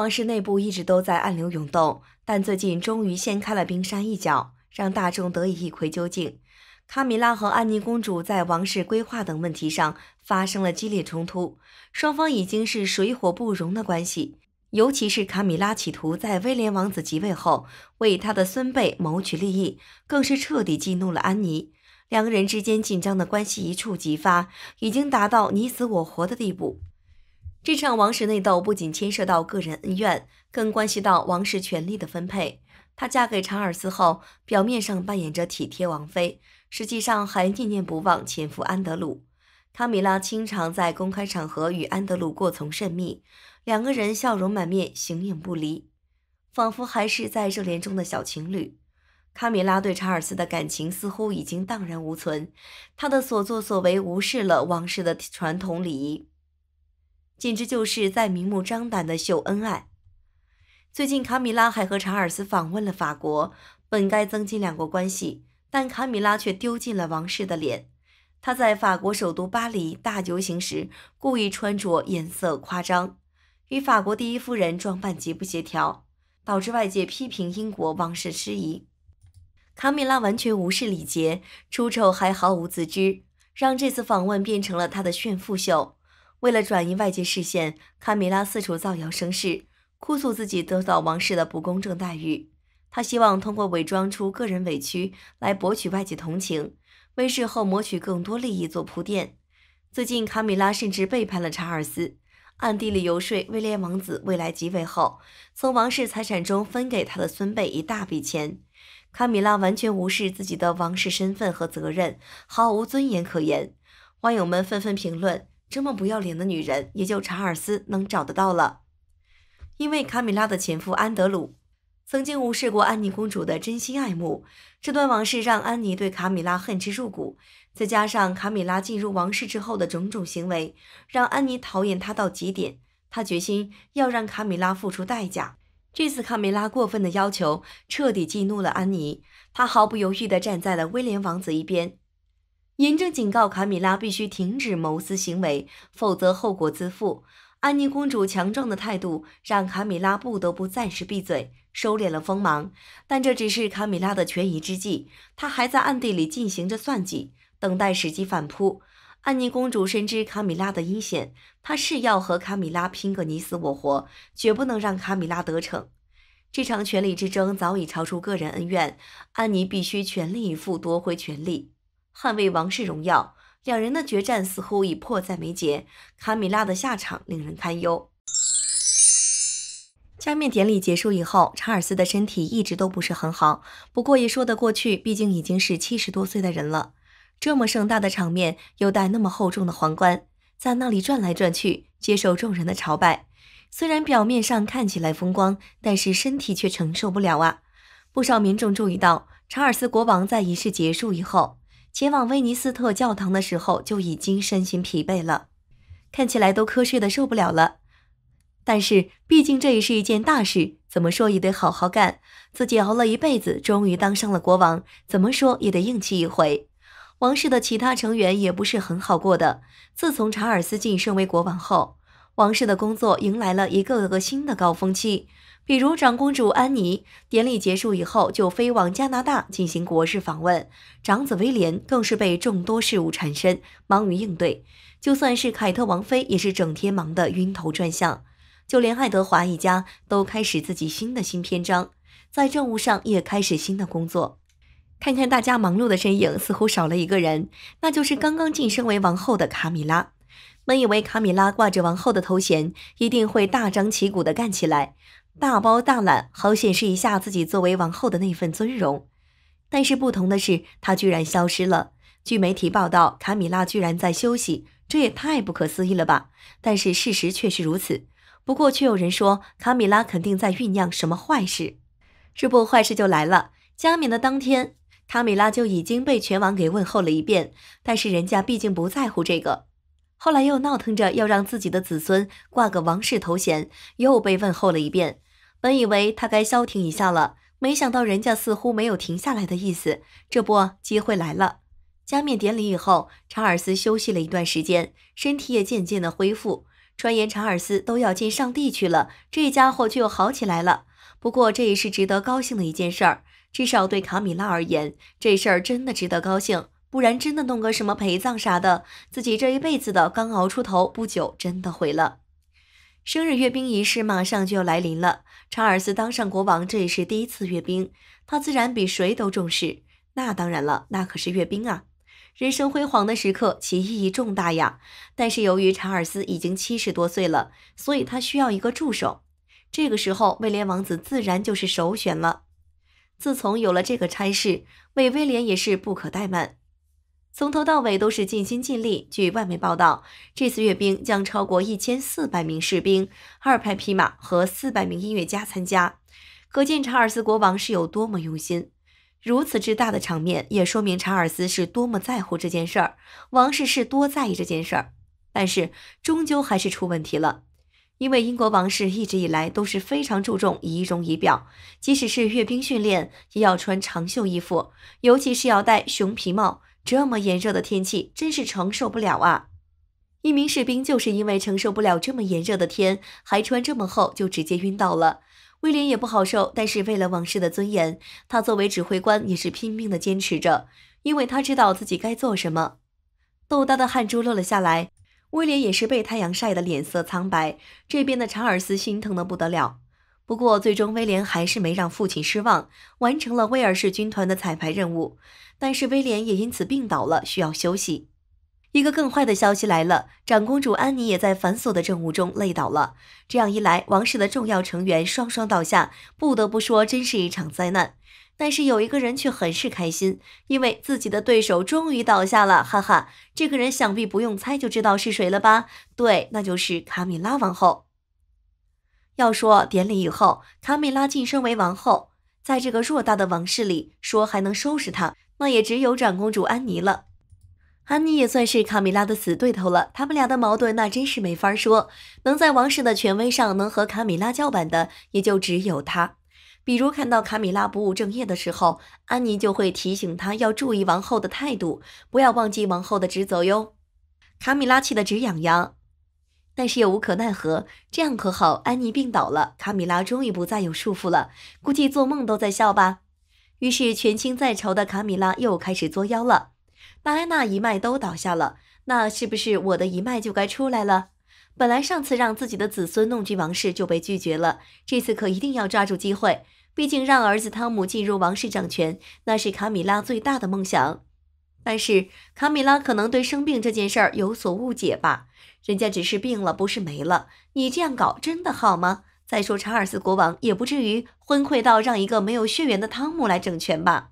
王室内部一直都在暗流涌动，但最近终于掀开了冰山一角，让大众得以一窥究竟。卡米拉和安妮公主在王室规划等问题上发生了激烈冲突，双方已经是水火不容的关系。尤其是卡米拉企图在威廉王子即位后为他的孙辈谋取利益，更是彻底激怒了安妮。两个人之间紧张的关系一触即发，已经达到你死我活的地步。这场王室内斗不仅牵涉到个人恩怨，更关系到王室权力的分配。她嫁给查尔斯后，表面上扮演着体贴王妃，实际上还念念不忘前夫安德鲁。卡米拉经常在公开场合与安德鲁过从甚密，两个人笑容满面，形影不离，仿佛还是在热恋中的小情侣。卡米拉对查尔斯的感情似乎已经荡然无存，她的所作所为无视了王室的传统礼仪。简直就是在明目张胆的秀恩爱。最近卡米拉还和查尔斯访问了法国，本该增进两国关系，但卡米拉却丢尽了王室的脸。她在法国首都巴黎大游行时，故意穿着颜色夸张，与法国第一夫人装扮极不协调，导致外界批评英国王室失仪。卡米拉完全无视礼节，出丑还毫无自知，让这次访问变成了她的炫富秀。为了转移外界视线，卡米拉四处造谣生事，哭诉自己得到王室的不公正待遇。她希望通过伪装出个人委屈来博取外界同情，为事后谋取更多利益做铺垫。最近，卡米拉甚至背叛了查尔斯，暗地里游说威廉王子未来继位后，从王室财产中分给他的孙辈一大笔钱。卡米拉完全无视自己的王室身份和责任，毫无尊严可言。网友们纷纷评论。这么不要脸的女人，也就查尔斯能找得到了。因为卡米拉的前夫安德鲁曾经无视过安妮公主的真心爱慕，这段往事让安妮对卡米拉恨之入骨。再加上卡米拉进入王室之后的种种行为，让安妮讨厌她到极点。她决心要让卡米拉付出代价。这次卡米拉过分的要求彻底激怒了安妮，她毫不犹豫地站在了威廉王子一边。严正警告卡米拉必须停止谋私行为，否则后果自负。安妮公主强壮的态度让卡米拉不得不暂时闭嘴，收敛了锋芒。但这只是卡米拉的权宜之计，她还在暗地里进行着算计，等待时机反扑。安妮公主深知卡米拉的阴险，她誓要和卡米拉拼个你死我活，绝不能让卡米拉得逞。这场权力之争早已超出个人恩怨，安妮必须全力以赴夺回权力。捍卫王室荣耀，两人的决战似乎已迫在眉睫。卡米拉的下场令人堪忧。加冕典礼结束以后，查尔斯的身体一直都不是很好，不过也说得过去，毕竟已经是七十多岁的人了。这么盛大的场面，又戴那么厚重的皇冠，在那里转来转去，接受众人的朝拜，虽然表面上看起来风光，但是身体却承受不了啊。不少民众注意到，查尔斯国王在仪式结束以后。前往威尼斯特教堂的时候就已经身心疲惫了，看起来都瞌睡的受不了了。但是毕竟这也是一件大事，怎么说也得好好干。自己熬了一辈子，终于当上了国王，怎么说也得硬气一回。王室的其他成员也不是很好过的。自从查尔斯晋升为国王后。王室的工作迎来了一个个新的高峰期，比如长公主安妮，典礼结束以后就飞往加拿大进行国事访问；长子威廉更是被众多事务缠身，忙于应对；就算是凯特王妃，也是整天忙得晕头转向。就连爱德华一家都开始自己新的新篇章，在政务上也开始新的工作。看看大家忙碌的身影，似乎少了一个人，那就是刚刚晋升为王后的卡米拉。本以为卡米拉挂着王后的头衔，一定会大张旗鼓的干起来，大包大揽，好显示一下自己作为王后的那份尊荣。但是不同的是，她居然消失了。据媒体报道，卡米拉居然在休息，这也太不可思议了吧？但是事实确实如此。不过却有人说，卡米拉肯定在酝酿什么坏事。这不，坏事就来了。加冕的当天，卡米拉就已经被全网给问候了一遍，但是人家毕竟不在乎这个。后来又闹腾着要让自己的子孙挂个王室头衔，又被问候了一遍。本以为他该消停一下了，没想到人家似乎没有停下来的意思。这不，机会来了。加冕典礼以后，查尔斯休息了一段时间，身体也渐渐的恢复。传言查尔斯都要见上帝去了，这家伙却又好起来了。不过这也是值得高兴的一件事儿，至少对卡米拉而言，这事儿真的值得高兴。不然真的弄个什么陪葬啥的，自己这一辈子的刚熬出头，不久真的毁了。生日阅兵仪式马上就要来临了，查尔斯当上国王，这也是第一次阅兵，他自然比谁都重视。那当然了，那可是阅兵啊，人生辉煌的时刻，其意义重大呀。但是由于查尔斯已经七十多岁了，所以他需要一个助手。这个时候，威廉王子自然就是首选了。自从有了这个差事，为威廉也是不可怠慢。从头到尾都是尽心尽力。据外媒报道，这次阅兵将超过一千四百名士兵、二排匹马和四百名音乐家参加，可见查尔斯国王是有多么用心。如此之大的场面，也说明查尔斯是多么在乎这件事儿，王室是多在意这件事儿。但是终究还是出问题了，因为英国王室一直以来都是非常注重仪容仪表，即使是阅兵训练，也要穿长袖衣服，尤其是要戴熊皮帽。这么炎热的天气真是承受不了啊！一名士兵就是因为承受不了这么炎热的天，还穿这么厚，就直接晕倒了。威廉也不好受，但是为了往事的尊严，他作为指挥官也是拼命的坚持着，因为他知道自己该做什么。豆大的汗珠落了下来，威廉也是被太阳晒得脸色苍白。这边的查尔斯心疼的不得了。不过，最终威廉还是没让父亲失望，完成了威尔士军团的彩排任务。但是威廉也因此病倒了，需要休息。一个更坏的消息来了，长公主安妮也在繁琐的政务中累倒了。这样一来，王室的重要成员双双倒下，不得不说，真是一场灾难。但是有一个人却很是开心，因为自己的对手终于倒下了，哈哈！这个人想必不用猜就知道是谁了吧？对，那就是卡米拉王后。要说典礼以后，卡米拉晋升为王后，在这个偌大的王室里，说还能收拾她，那也只有长公主安妮了。安妮也算是卡米拉的死对头了，他们俩的矛盾那真是没法说。能在王室的权威上能和卡米拉叫板的，也就只有她。比如看到卡米拉不务正业的时候，安妮就会提醒她要注意王后的态度，不要忘记王后的职责哟。卡米拉气得直痒痒。但是也无可奈何，这样可好？安妮病倒了，卡米拉终于不再有束缚了，估计做梦都在笑吧。于是，权倾在朝的卡米拉又开始作妖了。戴安娜一脉都倒下了，那是不是我的一脉就该出来了？本来上次让自己的子孙弄进王室就被拒绝了，这次可一定要抓住机会。毕竟让儿子汤姆进入王室掌权，那是卡米拉最大的梦想。但是卡米拉可能对生病这件事儿有所误解吧，人家只是病了，不是没了。你这样搞真的好吗？再说查尔斯国王也不至于昏聩到让一个没有血缘的汤姆来整权吧。